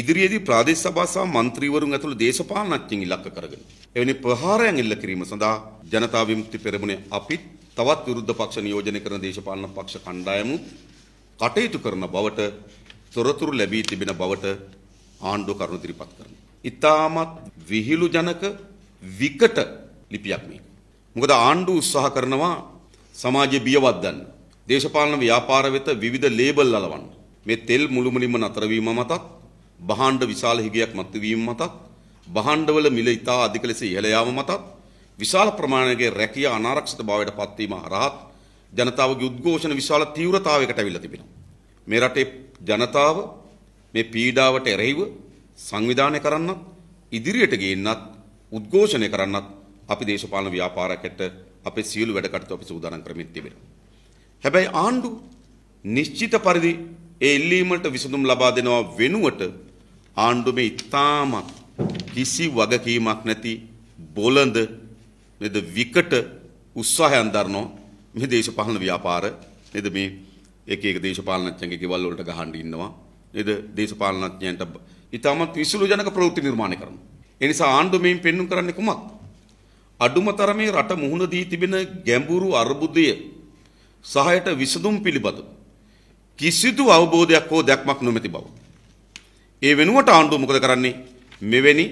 ඉදිරියේදී ප්‍රාදේශ සභා සහ മന്ത്രിවරුන් ඇතුළු දේශපාලනඥයින් ඉලක්ක කරගෙන එවැනි ප්‍රහාරයන් එල්ල කිරීම සඳහා ජනතා විමුක්ති පෙරමුණේ අපිත් තවත් විරුද්ධ පක්ෂ නියෝජනය කරන දේශපාලන පක්ෂ කණ්ඩායමුත් කටයුතු කරන බවට තොරතුරු ලැබී තිබෙන බවට ආණ්ඩුව කරුණු ඉදිරිපත් කරනවා. ඉතාමත් විහිළු ජනක විකට ලිපියක් මේක. මොකද ආණ්ඩුව උත්සාහ කරනවා සමාජයේ බියවද්දන්න. දේශපාලන ව්‍යාපාර වෙත විවිධ ලේබල් අලවන්න. මේ තෙල් මුළුමනින්ම නතර වීම මතත් භාණ්ඩ විශාල හිගයක් මතුවීම මතත් භාණ්ඩවල මිල ඉතා අධික ලෙස ඉහළ යාම මතත් විශාල ප්‍රමාණයක රැකිය අනාරක්ෂිත භාවයට පත්වීම හරහා ජනතාවගේ උද්ඝෝෂණ විශාල තීව්‍රතාවයකට ඇවිල්ලා තිබෙනවා. මේ රටේ ජනතාව මේ පීඩාවට එරෙහිව සංවිධානය කරන්නත් ඉදිරියට ගේන්නත් උද්ඝෝෂණය කරන්නත් අපි දේශපාලන ව්‍යාපාරයකට අපේ සියලු වැඩ කටයුතු අපි සූදානම් කරමින් තිබෙනවා. හැබැයි ආණ්ඩු නිශ්චිත පරිදි ඒ ඉල්ලීමට විසඳුම් ලබා දෙනවා වෙනුවට ආණ්ඩුවේ ඉතාමත් කිසි වගකීමක් නැති බොළඳ නේද විකට උත්සාහයන් දරනවා මේ දේශපාලන ව්‍යාපාර නේද මේ එක එක දේශපාලනඥයන්ගේ ගෙවල් වලට ගහන්න ඉන්නවා නේද දේශපාලනඥයන්ට ඉතාමත් විසුළු ජනක ප්‍රවෘත්ති නිර්මාණය කරනවා ඒ නිසා ආණ්ඩුවෙන් පෙන්눔 කරන්නේ කුමක් අඩුම තරමේ රට මුහුණ දී තිබෙන ගැඹුරු අර්බුදය සහයට විසඳුම් පිළිබඳ කිසිදු අවබෝධයක් හෝ දැක්මක් නොමැති බව ඒ වෙනුවට ආණ්ඩුව මොකද කරන්නේ? මෙවැනි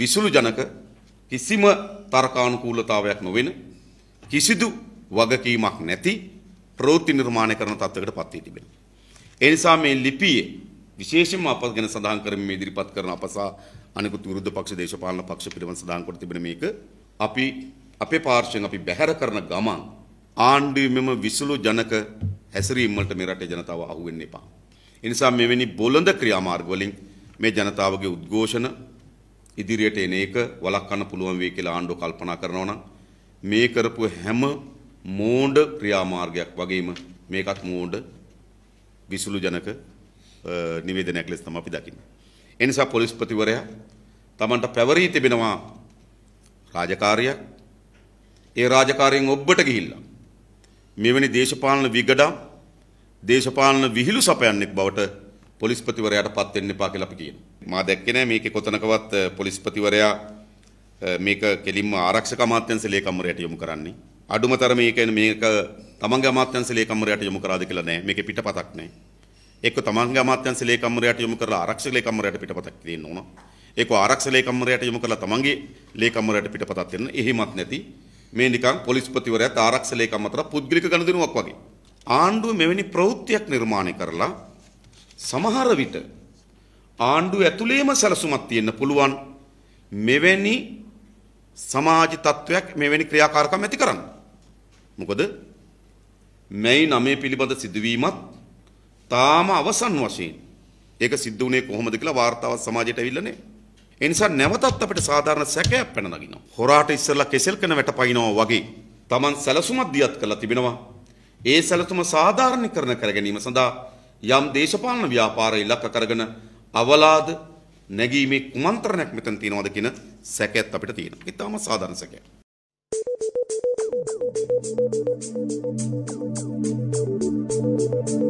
විසුළු ජනක කිසිම තර්කානුකූලතාවයක් නොවන කිසිදු වගකීමක් නැති ප්‍රවෘත්ති නිර්මාණය කරන තත්ත්වයකට පත් වී තිබෙනවා. ඒ නිසා මේ ලිපියේ විශේෂයෙන්ම අප ගැන සඳහන් කරමින් මේ ඉදිරිපත් කරන අප සහ අනෙකුත් විරුද්ධ පක්ෂ දේශපාලන පක්ෂ පිළිබඳ සඳහන් කර තිබෙන මේක අපි අපේ පාර්ශවයෙන් අපි බැහැර කරන ගමන් ආණ්ඩුවේ මෙම විසුළු ජනක හැසිරීම් වලට මේ රටේ ජනතාව අහු වෙන්න එපා. එනිසා මෙවැනි බොළඳ ක්‍රියාමාර්ග වලින් මේ ජනතාවගේ උද්ඝෝෂණ ඉදිරියට එන එක වළක්වන්න පුළුවන් වෙයි කියලා ආණ්ඩුව කල්පනා කරනවා නම් මේ කරපු හැම මෝඩ ක්‍රියාමාර්ගයක් වගේම මේකත් මෝඩ විසුළු ජනක නිවේදනයක් ලෙස තමයි අපි දකින්නේ. ඒ නිසා පොලිස්පතිවරයා තමන්ට පැවරී තිබෙනවා රාජකාරියක් ඒ රාජකාරියෙන් ඔබ්බට ගිහිල්ලා මෙවැනි දේශපාලන විගඩම් දේශපාලන විහිළු සපයන්නෙක් බවට පොලිස්පතිවරයාට පත් වෙන්න එපා කියලා අපි කියනවා. මා දැක්කේ නෑ මේකේ කොතනකවත් පොලිස්පතිවරයා මේක කෙලින්ම ආරක්ෂක අමාත්‍යංශ ලේකම්වරයාට යොමු කරන්නේ. අඩුම තරමේ මේක මේක තමන්ගේ අමාත්‍යංශ ලේකම්වරයාට යොමු කරාද කියලා නෑ. මේකේ පිටපතක් නෑ. එක්ක තමන්ගේ අමාත්‍යංශ ලේකම්වරයාට යොමු කරලා ආරක්ෂක ලේකම්වරයාට පිටපතක් තියෙන්න ඕන. එක්ක ආරක්ෂක ලේකම්වරයාට යොමු කරලා තමන්ගේ ලේකම්වරයාට පිටපතක් තියෙන්න. එහෙමත් නැති මේ නිකන් පොලිස්පතිවරයාත් ආරක්ෂක ලේකම් අතර පුද්ගලික ගනුදෙනුවක් වගේ. ආණ්ඩුව මෙවැනි ප්‍රවෘත්තියක් නිර්මාණය කරලා සමහර විට ආණ්ඩුව ඇතුළේම සැලසුමක් තියෙන්න පුළුවන් මෙවැනි සමාජ තත්ත්වයක් මෙවැනි ක්‍රියාකාරකම් ඇති කරන්න. මොකද මේ නමේ පිළිබඳ සිදුවීමත් තාම අවසන් වශයෙන් ඒක සිද්ධ වුණේ කොහොමද කියලා වාර්තාවක් සමාජයට ඇවිල්ලා නැහැ. ඒ නිසා නැවතත් අපිට සාධාරණ සැකයක් පැන නගිනවා. හොරාට ඉස්සෙල්ලා කෙසෙල් කන වැටපයින්නවා වගේ Taman සැලසුමක් දියත් කරලා තිබෙනවා. ඒ සැලතුම සාධාරණීකරණ කර ගැනීම සඳහා යම් දේශපාලන ව්‍යාපාර ඉලක්ක කරගෙන අවලාද නැගීමේ කුමන්ත්‍රණයක් මෙතන තියෙනවද කියන සැකයක් අපිට තියෙනවා. ඒ තමයි සාධාරණ සැකයක්. Thank you.